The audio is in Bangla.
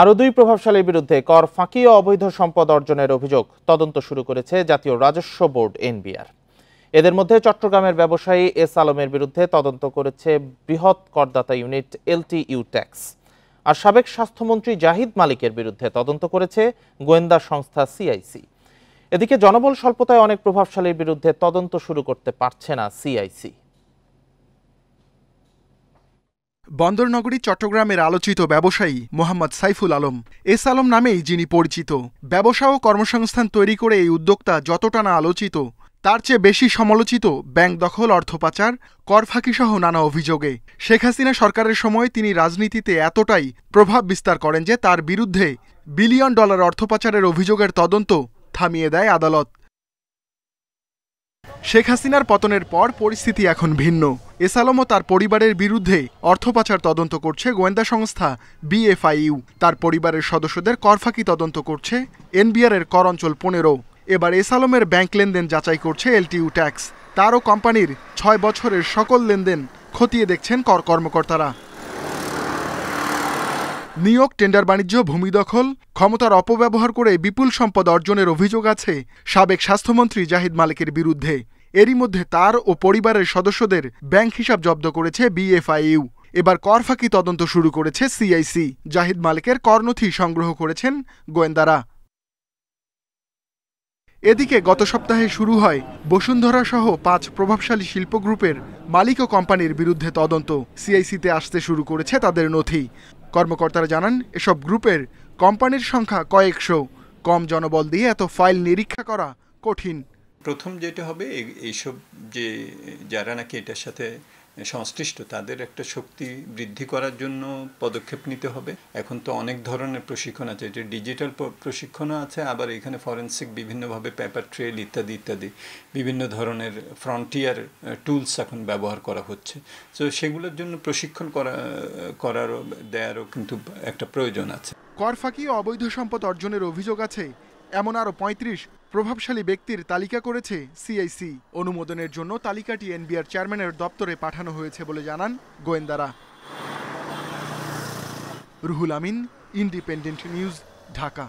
আরও দুই প্রভাবশালীর বিরুদ্ধে কর ফাঁকি ও অবৈধ সম্পদ অর্জনের অভিযোগ তদন্ত শুরু করেছে জাতীয় রাজস্ব বোর্ড এনবিআর এদের মধ্যে চট্টগ্রামের ব্যবসায়ী এস আলমের বিরুদ্ধে তদন্ত করেছে বৃহৎ করদাতা ইউনিট এলটিইউ ট্যাক্স আর সাবেক স্বাস্থ্যমন্ত্রী জাহিদ মালিকের বিরুদ্ধে তদন্ত করেছে গোয়েন্দা সংস্থা সিআইসি এদিকে জনবল স্বল্পতায় অনেক প্রভাবশালীর বিরুদ্ধে তদন্ত শুরু করতে পারছে না সিআইসি বন্দরনগরী চট্টগ্রামের আলোচিত ব্যবসায়ী মোহাম্মদ সাইফুল আলম এস আলম নামেই যিনি পরিচিত ব্যবসা ও কর্মসংস্থান তৈরি করে এই উদ্যোক্তা যতটা না আলোচিত তার চেয়ে বেশি সমালোচিত ব্যাংক দখল অর্থ পাচার কর ফাঁকিসহ নানা অভিযোগে শেখ হাসিনা সরকারের সময় তিনি রাজনীতিতে এতটাই প্রভাব বিস্তার করেন যে তার বিরুদ্ধে বিলিয়ন ডলার অর্থ পাচারের অভিযোগের তদন্ত থামিয়ে দেয় আদালত শেখ হাসিনার পতনের পর পরিস্থিতি এখন ভিন্ন এসালমও তার পরিবারের বিরুদ্ধে অর্থ পাচার তদন্ত করছে গোয়েন্দা সংস্থা বিএফআইউ তার পরিবারের সদস্যদের করফাঁকি তদন্ত করছে এনবিআরের কর অঞ্চল পনেরো এবার এসালমের আলমের ব্যাংক লেনদেন যাচাই করছে এলটিইউ ট্যাক্স তারও কোম্পানির ছয় বছরের সকল লেনদেন খতিয়ে দেখছেন কর কর্মকর্তারা নিয়োগ টেন্ডার বাণিজ্য ভূমি দখল ক্ষমতার অপব্যবহার করে বিপুল সম্পদ অর্জনের অভিযোগ আছে সাবেক স্বাস্থ্যমন্ত্রী জাহিদ মালিকের বিরুদ্ধে এরই মধ্যে তার ও পরিবারের সদস্যদের ব্যাংক হিসাব জব্দ করেছে বিএফআইইউ এবার কর ফাঁকি তদন্ত শুরু করেছে সিআইসি জাহিদ মালিকের করনথি সংগ্রহ করেছেন গোয়েন্দারা এদিকে গত সপ্তাহে শুরু হয় বসুন্ধরা সহ পাঁচ প্রভাবশালী শিল্প গ্রুপের মালিক ও কোম্পানির বিরুদ্ধে তদন্ত সিআইসিতে আসতে শুরু করেছে তাদের নথি কর্মকর্তারা জানান এসব গ্রুপের কোম্পানির সংখ্যা কয়েকশো কম জনবল দিয়ে এত ফাইল নিরীক্ষা করা কঠিন প্রথম যেটা হবে এইসব যে যারা নাকি এটার সাথে সংশ্লিষ্ট তাদের একটা শক্তি বৃদ্ধি করার জন্য পদক্ষেপ নিতে হবে এখন তো অনেক ধরনের প্রশিক্ষণ আছে যে ডিজিটাল প্রশিক্ষণও আছে আবার এখানে ফরেন্সিক বিভিন্নভাবে পেপার ট্রেল ইত্যাদি ইত্যাদি বিভিন্ন ধরনের ফ্রন্টিয়ার টুলস এখন ব্যবহার করা হচ্ছে তো সেগুলোর জন্য প্রশিক্ষণ করা করারও দেয়ারও কিন্তু একটা প্রয়োজন আছে কর ফাঁকি অবৈধ সম্পদ অর্জনের অভিযোগ আছে এমন আরও পঁয়ত্রিশ প্রভাবশালী ব্যক্তির তালিকা করেছে সিআইসি অনুমোদনের জন্য তালিকাটি এনবিআর চেয়ারম্যানের দপ্তরে পাঠানো হয়েছে বলে জানান গোয়েন্দারা রুহুল আমিন ইন্ডিপেন্ডেন্ট নিউজ ঢাকা